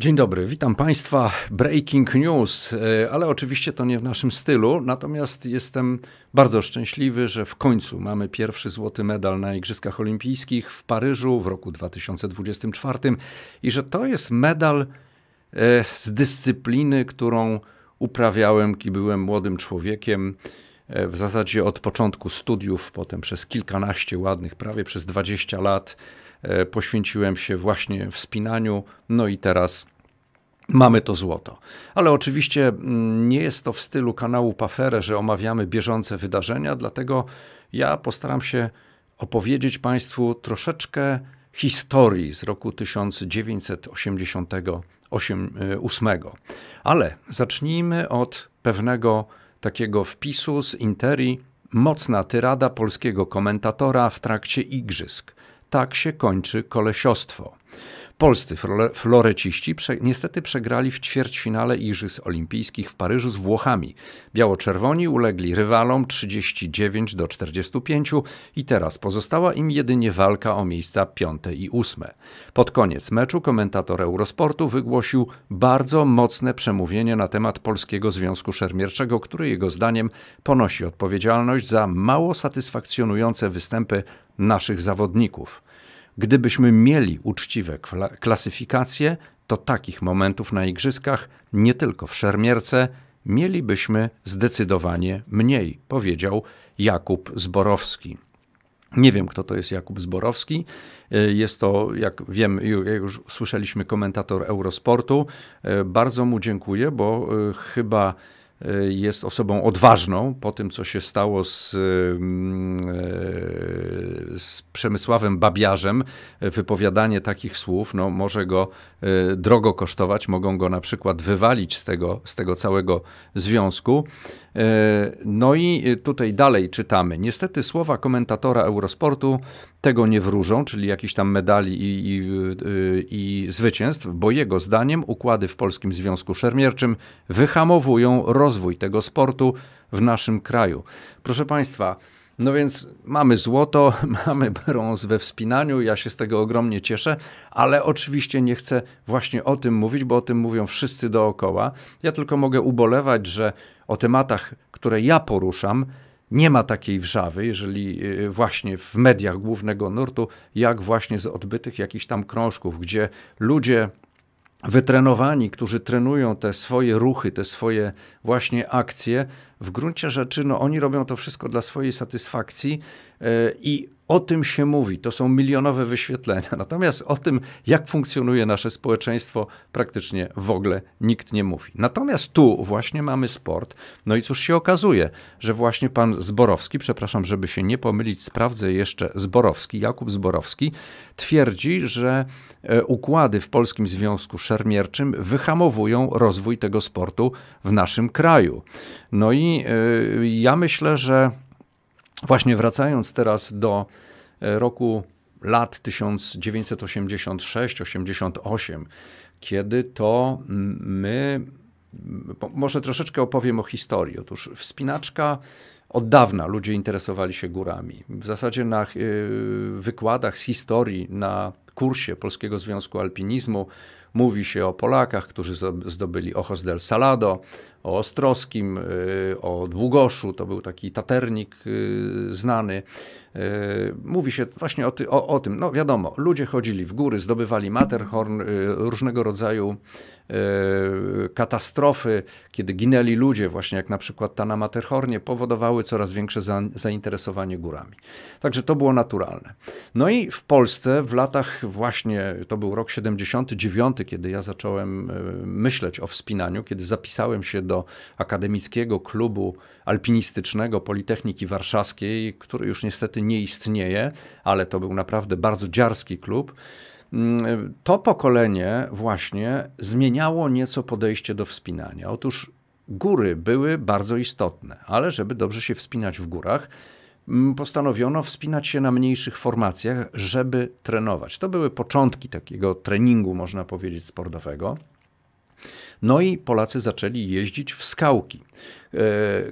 Dzień dobry, witam Państwa. Breaking news, e, ale oczywiście to nie w naszym stylu. Natomiast jestem bardzo szczęśliwy, że w końcu mamy pierwszy złoty medal na Igrzyskach Olimpijskich w Paryżu w roku 2024 i że to jest medal e, z dyscypliny, którą uprawiałem, kiedy byłem młodym człowiekiem. E, w zasadzie od początku studiów, potem przez kilkanaście ładnych, prawie przez 20 lat poświęciłem się właśnie wspinaniu, no i teraz Mamy to złoto. Ale oczywiście mm, nie jest to w stylu kanału Paferę, że omawiamy bieżące wydarzenia, dlatego ja postaram się opowiedzieć Państwu troszeczkę historii z roku 1988. E, Ale zacznijmy od pewnego takiego wpisu z Interi, mocna tyrada polskiego komentatora w trakcie igrzysk. Tak się kończy kolesiostwo. Polscy floreciści prze, niestety przegrali w ćwierćfinale Igrzysk Olimpijskich w Paryżu z Włochami. Biało-czerwoni ulegli rywalom 39 do 45 i teraz pozostała im jedynie walka o miejsca 5 i 8. Pod koniec meczu komentator Eurosportu wygłosił bardzo mocne przemówienie na temat Polskiego Związku Szermierczego, który jego zdaniem ponosi odpowiedzialność za mało satysfakcjonujące występy naszych zawodników. Gdybyśmy mieli uczciwe klasyfikacje, to takich momentów na igrzyskach, nie tylko w szermierce, mielibyśmy zdecydowanie mniej, powiedział Jakub Zborowski. Nie wiem, kto to jest Jakub Zborowski. Y, jest to, jak wiem, już słyszeliśmy komentator Eurosportu. Y, bardzo mu dziękuję, bo y, chyba Y, jest osobą odważną po tym, co się stało z, y, y, z Przemysławem Babiarzem. Wypowiadanie takich słów no, może go drogo kosztować, mogą go na przykład wywalić z tego, z tego całego związku. E, no i e, tutaj dalej czytamy. Niestety słowa komentatora Eurosportu tego nie wróżą, czyli jakichś tam medali i, i, e, i zwycięstw, bo jego zdaniem układy w Polskim Związku Szermierczym wyhamowują rozwój tego sportu w naszym kraju. Proszę Państwa, no więc mamy złoto, mamy brąz we wspinaniu, ja się z tego ogromnie cieszę, ale oczywiście nie chcę właśnie o tym mówić, bo o tym mówią wszyscy dookoła. Ja tylko mogę ubolewać, że o tematach, które ja poruszam, nie ma takiej wrzawy, jeżeli y, właśnie w mediach głównego nurtu, jak właśnie z odbytych jakichś tam krążków, gdzie ludzie wytrenowani, którzy trenują te swoje ruchy, te swoje właśnie akcje, w gruncie rzeczy no, oni robią to wszystko dla swojej satysfakcji y, i o tym się mówi, to są milionowe wyświetlenia. Natomiast o tym, jak funkcjonuje nasze społeczeństwo, praktycznie w ogóle nikt nie mówi. Natomiast tu właśnie mamy sport. No i cóż się okazuje, że właśnie pan Zborowski, przepraszam, żeby się nie pomylić, sprawdzę jeszcze Zborowski, Jakub Zborowski, twierdzi, że e, układy w Polskim Związku Szermierczym wyhamowują rozwój tego sportu w naszym kraju. No i e, ja myślę, że Właśnie wracając teraz do e, roku lat 1986-88, kiedy to my, może troszeczkę opowiem o historii. Otóż wspinaczka od dawna ludzie interesowali się górami. W zasadzie na e, wykładach z historii, na kursie Polskiego Związku Alpinizmu mówi się o Polakach, którzy zdobyli Ojos del Salado, o Ostrowskim, y, o Długoszu, to był taki taternik y, znany. Y, mówi się właśnie o, ty, o, o tym, no wiadomo, ludzie chodzili w góry, zdobywali Matterhorn, różnego rodzaju katastrofy, kiedy ginęli ludzie, właśnie jak na przykład ta na Matterhornie, powodowały coraz większe zainteresowanie górami. Także to było naturalne. No i w Polsce w latach właśnie, to był rok 79, kiedy ja zacząłem myśleć o wspinaniu, kiedy zapisałem się do do akademickiego klubu alpinistycznego Politechniki Warszawskiej, który już niestety nie istnieje, ale to był naprawdę bardzo dziarski klub. To pokolenie właśnie zmieniało nieco podejście do wspinania. Otóż góry były bardzo istotne, ale żeby dobrze się wspinać w górach, mm, postanowiono wspinać się na mniejszych formacjach, żeby trenować. To były początki takiego treningu, można powiedzieć, sportowego. No i Polacy zaczęli jeździć w skałki. E,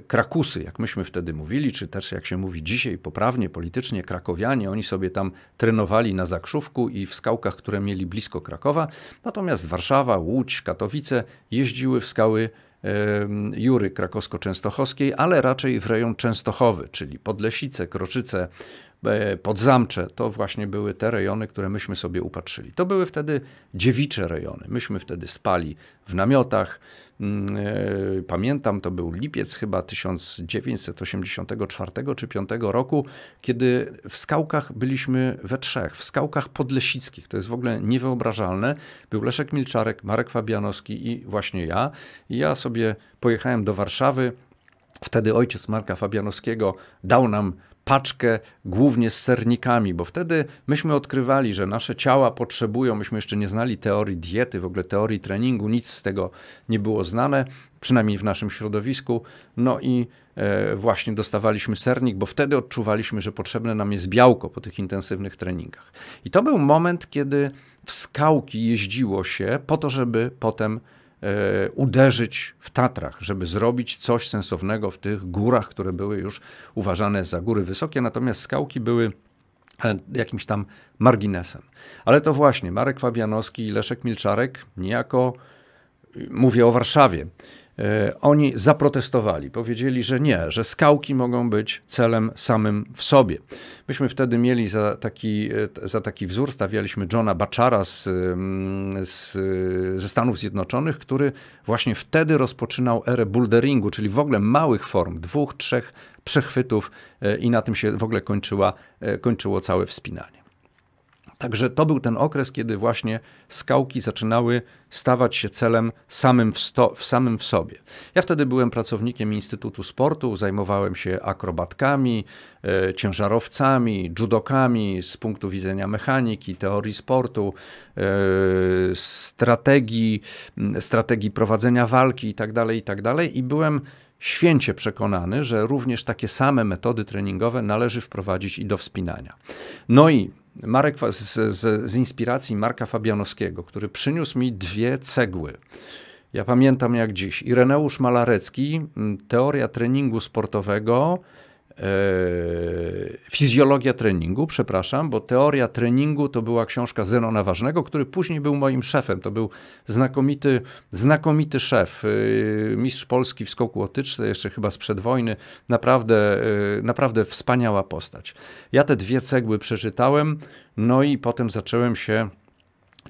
Krakusy, jak myśmy wtedy mówili, czy też jak się mówi dzisiaj poprawnie, politycznie, krakowianie, oni sobie tam trenowali na Zakrzówku i w skałkach, które mieli blisko Krakowa, natomiast Warszawa, Łódź, Katowice jeździły w skały e, Jury Krakowsko-Częstochowskiej, ale raczej w rejon Częstochowy, czyli Podlesice, Kroczyce, E, podzamcze to właśnie były te rejony, które myśmy sobie upatrzyli. To były wtedy dziewicze rejony. Myśmy wtedy spali w namiotach. Mm, e, pamiętam, to był lipiec chyba 1984 czy 5 roku, kiedy w skałkach byliśmy we trzech, w skałkach podlesickich. To jest w ogóle niewyobrażalne. Był Leszek Milczarek, Marek Fabianowski i właśnie ja. ja sobie pojechałem do Warszawy. Wtedy ojciec Marka Fabianowskiego dał nam paczkę głównie z sernikami, bo wtedy myśmy odkrywali, że nasze ciała potrzebują, myśmy jeszcze nie znali teorii diety, w ogóle teorii treningu, nic z tego nie było znane, przynajmniej w naszym środowisku. No i e, właśnie dostawaliśmy sernik, bo wtedy odczuwaliśmy, że potrzebne nam jest białko po tych intensywnych treningach. I to był moment, kiedy w skałki jeździło się po to, żeby potem E, uderzyć w Tatrach, żeby zrobić coś sensownego w tych górach, które były już uważane za góry wysokie, natomiast skałki były e, jakimś tam marginesem. Ale to właśnie Marek Fabianowski i Leszek Milczarek niejako, y, mówię o Warszawie, E, oni zaprotestowali, powiedzieli, że nie, że skałki mogą być celem samym w sobie. Myśmy wtedy mieli za taki, e, za taki wzór, stawialiśmy Johna Bachara z, mm, z, e, ze Stanów Zjednoczonych, który właśnie wtedy rozpoczynał erę boulderingu, czyli w ogóle małych form, dwóch, trzech przechwytów i na tym się w ogóle kończyła, kończyło całe wspinanie. Także to był ten okres, kiedy właśnie skałki zaczynały stawać się celem samym w, sto, w samym w sobie. Ja wtedy byłem pracownikiem Instytutu Sportu, zajmowałem się akrobatkami, e, ciężarowcami, judokami z punktu widzenia mechaniki, teorii sportu, e, strategii, strategii prowadzenia walki itd., tak itd. Tak I byłem święcie przekonany, że również takie same metody treningowe należy wprowadzić i do wspinania. No i Marek, z, z, z inspiracji Marka Fabianowskiego, który przyniósł mi dwie cegły. Ja pamiętam jak dziś. Ireneusz Malarecki, mm, teoria treningu sportowego, Yy, fizjologia treningu, przepraszam, bo teoria treningu to była książka Zenona Ważnego, który później był moim szefem. To był znakomity, znakomity szef, yy, mistrz Polski w skoku otyczce, jeszcze chyba sprzed wojny. Naprawdę, yy, naprawdę wspaniała postać. Ja te dwie cegły przeczytałem, no i potem zacząłem się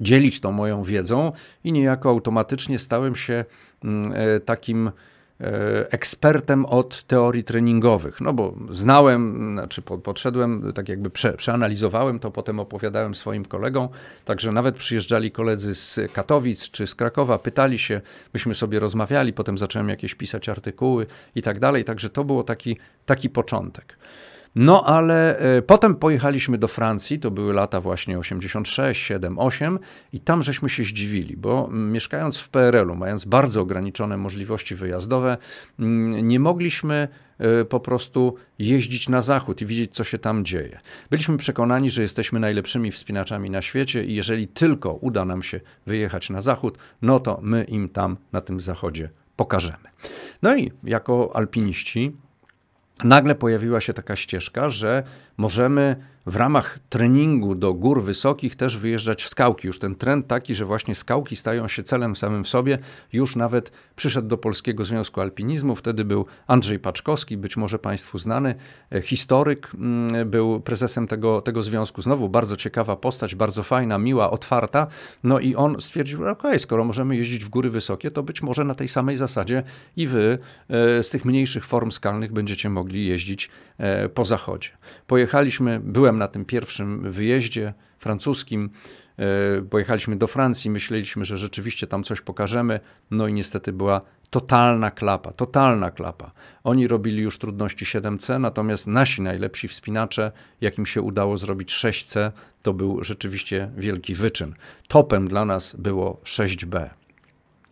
dzielić tą moją wiedzą i niejako automatycznie stałem się mm, e, takim E, ekspertem od teorii treningowych, no bo znałem, znaczy podszedłem, tak jakby prze, przeanalizowałem to, potem opowiadałem swoim kolegom, także nawet przyjeżdżali koledzy z Katowic czy z Krakowa, pytali się, myśmy sobie rozmawiali, potem zacząłem jakieś pisać artykuły i tak dalej, także to było taki, taki początek. No ale y, potem pojechaliśmy do Francji, to były lata właśnie 86, 7, 8 i tam żeśmy się zdziwili, bo mm, mieszkając w PRL-u, mając bardzo ograniczone możliwości wyjazdowe, mm, nie mogliśmy y, po prostu jeździć na zachód i widzieć, co się tam dzieje. Byliśmy przekonani, że jesteśmy najlepszymi wspinaczami na świecie i jeżeli tylko uda nam się wyjechać na zachód, no to my im tam na tym zachodzie pokażemy. No i jako alpiniści nagle pojawiła się taka ścieżka, że możemy w ramach treningu do gór wysokich też wyjeżdżać w skałki. Już ten trend taki, że właśnie skałki stają się celem samym w sobie, już nawet przyszedł do Polskiego Związku Alpinizmu. Wtedy był Andrzej Paczkowski, być może Państwu znany, e, historyk, mm, był prezesem tego, tego związku. Znowu bardzo ciekawa postać, bardzo fajna, miła, otwarta. No i on stwierdził, że okej, okay, skoro możemy jeździć w góry wysokie, to być może na tej samej zasadzie i wy e, z tych mniejszych form skalnych będziecie mogli jeździć e, po zachodzie pojechaliśmy, byłem na tym pierwszym wyjeździe francuskim, e, pojechaliśmy do Francji, myśleliśmy, że rzeczywiście tam coś pokażemy, no i niestety była totalna klapa, totalna klapa. Oni robili już trudności 7C, natomiast nasi najlepsi wspinacze, jakim się udało zrobić 6C, to był rzeczywiście wielki wyczyn. Topem dla nas było 6B.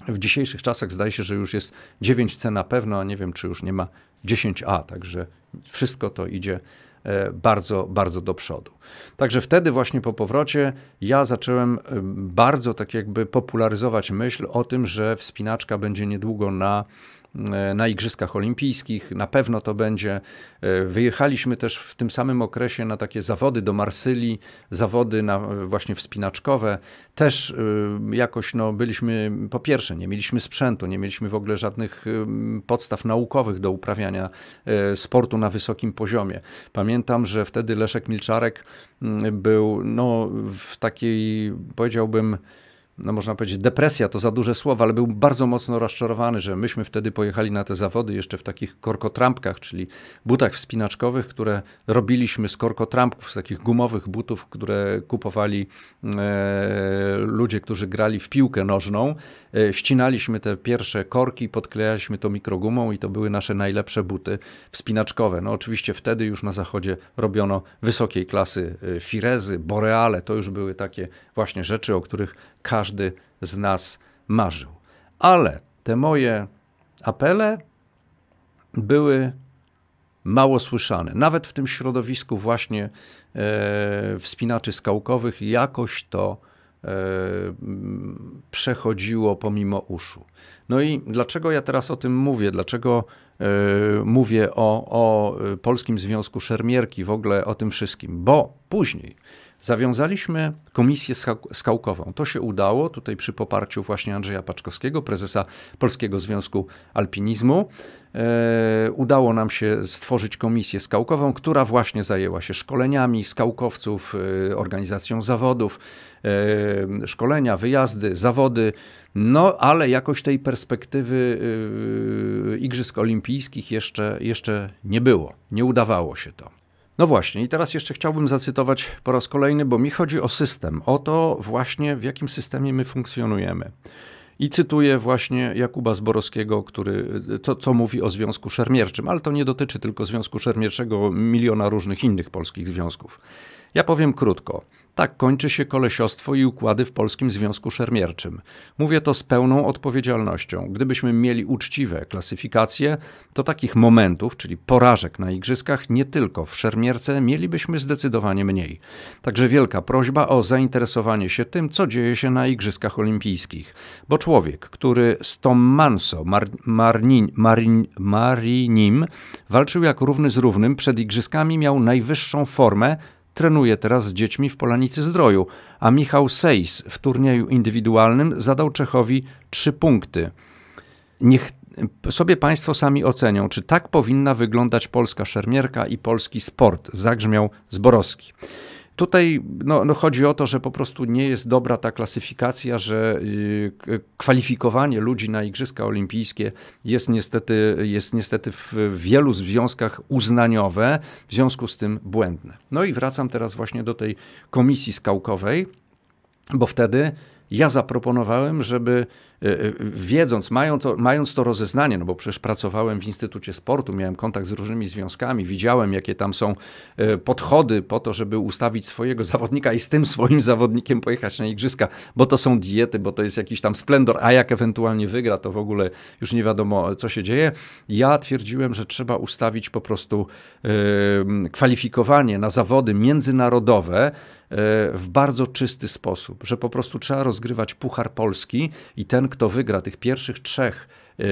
W dzisiejszych czasach zdaje się, że już jest 9C na pewno, a nie wiem, czy już nie ma 10A, także wszystko to idzie E, bardzo, bardzo do przodu. Także wtedy właśnie po powrocie ja zacząłem e, bardzo tak jakby popularyzować myśl o tym, że wspinaczka będzie niedługo na E, na Igrzyskach Olimpijskich, na pewno to będzie. E, wyjechaliśmy też w tym samym okresie na takie zawody do Marsylii, zawody na e, właśnie wspinaczkowe. Też jakoś no, byliśmy, po pierwsze, nie mieliśmy sprzętu, nie mieliśmy w ogóle żadnych podstaw naukowych do uprawiania sportu na wysokim poziomie. Pamiętam, że wtedy Leszek Milczarek był no, w takiej, powiedziałbym, no można powiedzieć, depresja to za duże słowo, ale był bardzo mocno rozczarowany, że myśmy wtedy pojechali na te zawody jeszcze w takich korkotrampkach, czyli butach wspinaczkowych, które robiliśmy z korkotrampków, z takich gumowych butów, które kupowali e, ludzie, którzy grali w piłkę nożną. E, ścinaliśmy te pierwsze korki, podklejaliśmy to mikrogumą i to były nasze najlepsze buty wspinaczkowe. No oczywiście wtedy już na zachodzie robiono wysokiej klasy e, firezy, boreale, to już były takie właśnie rzeczy, o których każdy z nas marzył. Ale te moje apele były mało słyszane. Nawet w tym środowisku właśnie e, wspinaczy skałkowych jakoś to e, przechodziło pomimo uszu. No i dlaczego ja teraz o tym mówię? Dlaczego e, mówię o, o e, Polskim Związku Szermierki, w ogóle o tym wszystkim? Bo później Zawiązaliśmy komisję skałkową. To się udało, tutaj przy poparciu właśnie Andrzeja Paczkowskiego, prezesa Polskiego Związku Alpinizmu. E, udało nam się stworzyć komisję skałkową, która właśnie zajęła się szkoleniami skałkowców, e, organizacją zawodów, e, szkolenia, wyjazdy, zawody. No, ale jakoś tej perspektywy e, Igrzysk Olimpijskich jeszcze, jeszcze nie było. Nie udawało się to. No właśnie, i teraz jeszcze chciałbym zacytować po raz kolejny, bo mi chodzi o system, o to właśnie, w jakim systemie my funkcjonujemy. I cytuję właśnie Jakuba Zborowskiego, który y, to, co mówi o Związku Szermierczym, ale to nie dotyczy tylko Związku Szermierczego, miliona różnych innych polskich związków. Ja powiem krótko. Tak kończy się kolesiostwo i układy w Polskim Związku Szermierczym. Mówię to z pełną odpowiedzialnością. Gdybyśmy mieli uczciwe klasyfikacje, to takich momentów, czyli porażek na igrzyskach, nie tylko w szermierce, mielibyśmy zdecydowanie mniej. Także wielka prośba o zainteresowanie się tym, co dzieje się na igrzyskach olimpijskich. Bo człowiek, który z Tom Manso Mar Marnin, Marin, Marinim walczył jak równy z równym, przed igrzyskami miał najwyższą formę trenuje teraz z dziećmi w Polanicy Zdroju, a Michał Sejs w turnieju indywidualnym zadał Czechowi trzy punkty. Niech sobie Państwo sami ocenią, czy tak powinna wyglądać polska szermierka i polski sport, zagrzmiał Zborowski. Tutaj no, no, chodzi o to, że po prostu nie jest dobra ta klasyfikacja, że y, kwalifikowanie ludzi na Igrzyska Olimpijskie jest niestety, jest niestety w wielu związkach uznaniowe, w związku z tym błędne. No i wracam teraz właśnie do tej komisji skałkowej, bo wtedy ja zaproponowałem, żeby Y, y, wiedząc, mając to, mając to rozeznanie, no bo przecież pracowałem w Instytucie Sportu, miałem kontakt z różnymi związkami, widziałem, jakie tam są y, podchody po to, żeby ustawić swojego zawodnika i z tym swoim zawodnikiem pojechać na igrzyska, bo to są diety, bo to jest jakiś tam splendor, a jak ewentualnie wygra, to w ogóle już nie wiadomo, co się dzieje. Ja twierdziłem, że trzeba ustawić po prostu yy, kwalifikowanie na zawody międzynarodowe w bardzo czysty sposób, że po prostu trzeba rozgrywać Puchar Polski i ten, kto wygra tych pierwszych trzech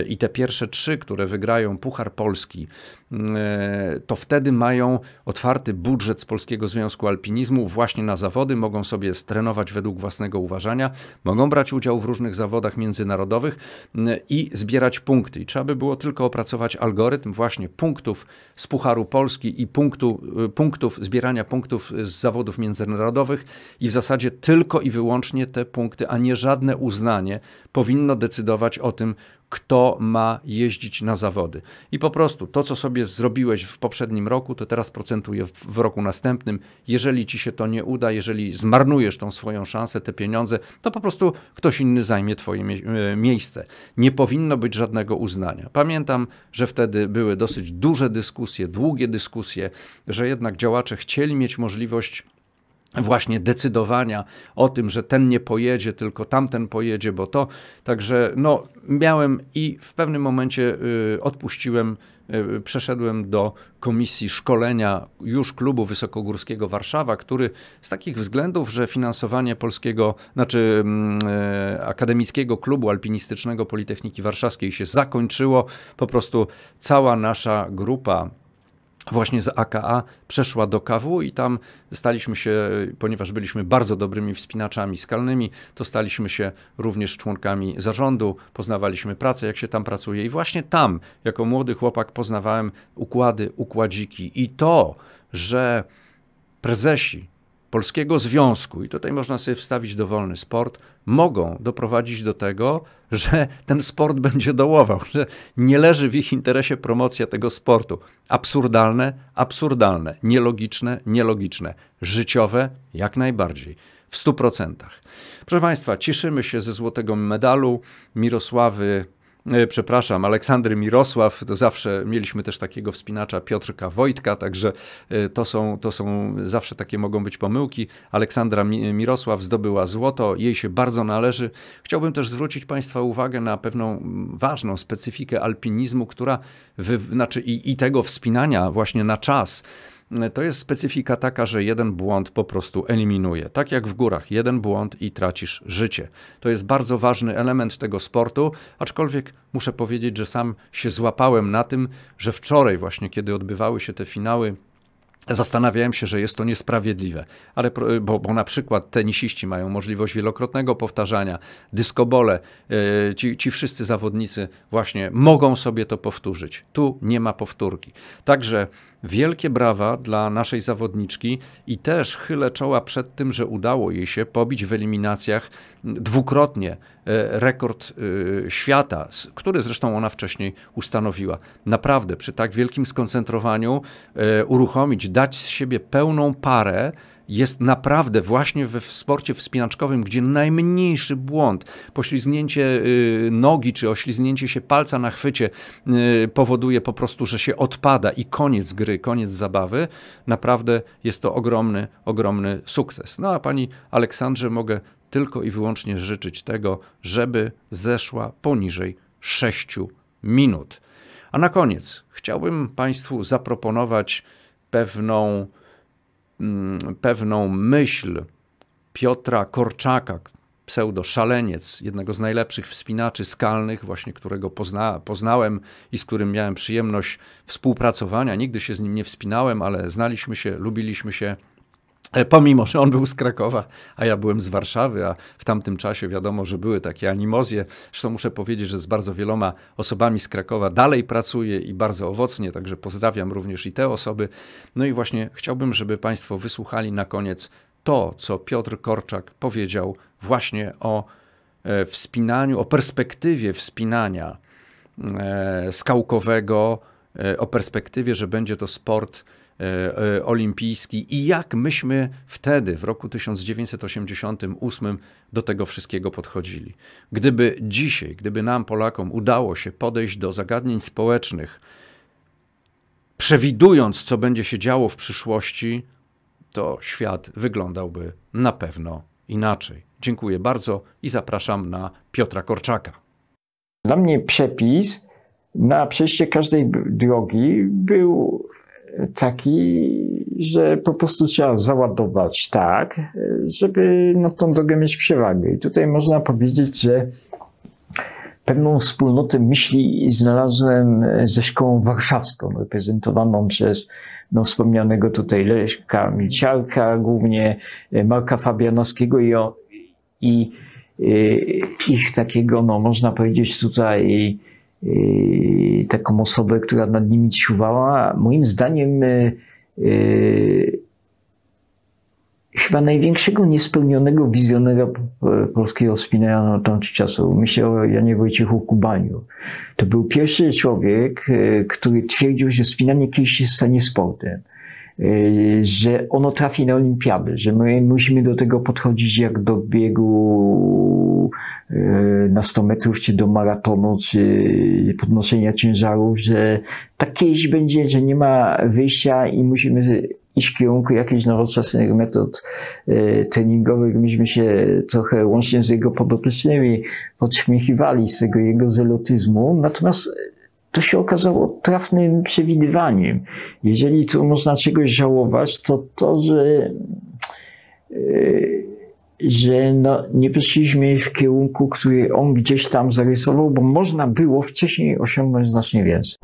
i te pierwsze trzy, które wygrają Puchar Polski, e, to wtedy mają otwarty budżet z Polskiego Związku Alpinizmu właśnie na zawody, mogą sobie strenować według własnego uważania, mogą brać udział w różnych zawodach międzynarodowych e, i zbierać punkty. I trzeba by było tylko opracować algorytm właśnie punktów z Pucharu Polski i punktu, e, punktów, zbierania punktów z zawodów międzynarodowych i w zasadzie tylko i wyłącznie te punkty, a nie żadne uznanie powinno decydować o tym, kto ma jeździć na zawody. I po prostu to, co sobie zrobiłeś w poprzednim roku, to teraz procentuje w, w roku następnym. Jeżeli ci się to nie uda, jeżeli zmarnujesz tą swoją szansę, te pieniądze, to po prostu ktoś inny zajmie twoje mie e, miejsce. Nie powinno być żadnego uznania. Pamiętam, że wtedy były dosyć duże dyskusje, długie dyskusje, że jednak działacze chcieli mieć możliwość właśnie decydowania o tym, że ten nie pojedzie, tylko tamten pojedzie, bo to. Także no, miałem i w pewnym momencie y, odpuściłem, y, przeszedłem do komisji szkolenia już klubu Wysokogórskiego Warszawa, który z takich względów, że finansowanie polskiego, znaczy mm, y, akademickiego klubu alpinistycznego Politechniki Warszawskiej się zakończyło, po prostu cała nasza grupa właśnie z AKA przeszła do KW i tam staliśmy się, ponieważ byliśmy bardzo dobrymi wspinaczami skalnymi, to staliśmy się również członkami zarządu, poznawaliśmy pracę, jak się tam pracuje i właśnie tam, jako młody chłopak, poznawałem układy, układziki i to, że prezesi polskiego związku, i tutaj można sobie wstawić dowolny sport, mogą doprowadzić do tego, że ten sport będzie dołował, że nie leży w ich interesie promocja tego sportu. Absurdalne, absurdalne, nielogiczne, nielogiczne, życiowe jak najbardziej. W 100%. Proszę Państwa, cieszymy się ze złotego medalu Mirosławy E, przepraszam, Aleksandry Mirosław, to zawsze mieliśmy też takiego wspinacza Piotrka Wojtka, także e, to są, to są zawsze takie mogą być pomyłki. Aleksandra Mirosław zdobyła złoto, jej się bardzo należy. Chciałbym też zwrócić Państwa uwagę na pewną ważną specyfikę alpinizmu, która, wy, znaczy i, i tego wspinania właśnie na czas, to jest specyfika taka, że jeden błąd po prostu eliminuje. Tak jak w górach, jeden błąd i tracisz życie. To jest bardzo ważny element tego sportu, aczkolwiek muszę powiedzieć, że sam się złapałem na tym, że wczoraj właśnie, kiedy odbywały się te finały Zastanawiałem się, że jest to niesprawiedliwe, ale, bo, bo na przykład tenisiści mają możliwość wielokrotnego powtarzania, dyskobole, yy, ci, ci wszyscy zawodnicy właśnie mogą sobie to powtórzyć. Tu nie ma powtórki. Także Wielkie brawa dla naszej zawodniczki i też chylę czoła przed tym, że udało jej się pobić w eliminacjach dwukrotnie e, rekord e, świata, który zresztą ona wcześniej ustanowiła. Naprawdę przy tak wielkim skoncentrowaniu e, uruchomić, dać z siebie pełną parę, jest naprawdę właśnie w sporcie wspinaczkowym, gdzie najmniejszy błąd, poślizgnięcie y, nogi czy oślizgnięcie się palca na chwycie y, powoduje po prostu, że się odpada i koniec gry, koniec zabawy, naprawdę jest to ogromny, ogromny sukces. No a pani Aleksandrze mogę tylko i wyłącznie życzyć tego, żeby zeszła poniżej 6 minut. A na koniec chciałbym Państwu zaproponować pewną Mm, pewną myśl Piotra Korczaka, pseudo-szaleniec, jednego z najlepszych wspinaczy skalnych, właśnie którego pozna, poznałem i z którym miałem przyjemność współpracowania. Nigdy się z nim nie wspinałem, ale znaliśmy się, lubiliśmy się, E, pomimo, że on był z Krakowa, a ja byłem z Warszawy, a w tamtym czasie wiadomo, że były takie animozje. Zresztą muszę powiedzieć, że z bardzo wieloma osobami z Krakowa dalej pracuję i bardzo owocnie, także pozdrawiam również i te osoby. No i właśnie chciałbym, żeby Państwo wysłuchali na koniec to, co Piotr Korczak powiedział właśnie o e, wspinaniu, o perspektywie wspinania e, skałkowego, o perspektywie, że będzie to sport E, e, olimpijski i jak myśmy wtedy, w roku 1988, do tego wszystkiego podchodzili. Gdyby dzisiaj, gdyby nam, Polakom, udało się podejść do zagadnień społecznych, przewidując, co będzie się działo w przyszłości, to świat wyglądałby na pewno inaczej. Dziękuję bardzo i zapraszam na Piotra Korczaka. Dla mnie przepis na przejście każdej drogi był taki, że po prostu trzeba załadować tak, żeby na no, tą drogę mieć przewagę. I tutaj można powiedzieć, że pewną wspólnotę myśli znalazłem ze szkołą warszawską, reprezentowaną przez no, wspomnianego tutaj Leszka Milciarka, głównie Marka Fabianowskiego i, i, i ich takiego, no, można powiedzieć tutaj, Yy, taką osobę, która nad nimi ciuwała. Moim zdaniem yy, yy, chyba największego niespełnionego wizjonera polskiego spinera na tamtych czasów. Myślę o Janie Wojciechu Kubaniu. To był pierwszy człowiek, który twierdził, że spinanie kiedyś się stanie sportem. Y, że ono trafi na olimpiadę, że my musimy do tego podchodzić jak do biegu y, na 100 metrów, czy do maratonu, czy podnoszenia ciężarów, że tak kiedyś będzie, że nie ma wyjścia i musimy iść w kierunku jakichś nowoczesnych metod y, treningowych. Myśmy się trochę łącznie z jego podopiecznymi podśmiechiwali z tego jego zelotyzmu, natomiast to się okazało trafnym przewidywaniem. Jeżeli tu można czegoś żałować, to to, że, yy, że no, nie poszliśmy w kierunku, który on gdzieś tam zarysował, bo można było wcześniej osiągnąć znacznie więcej.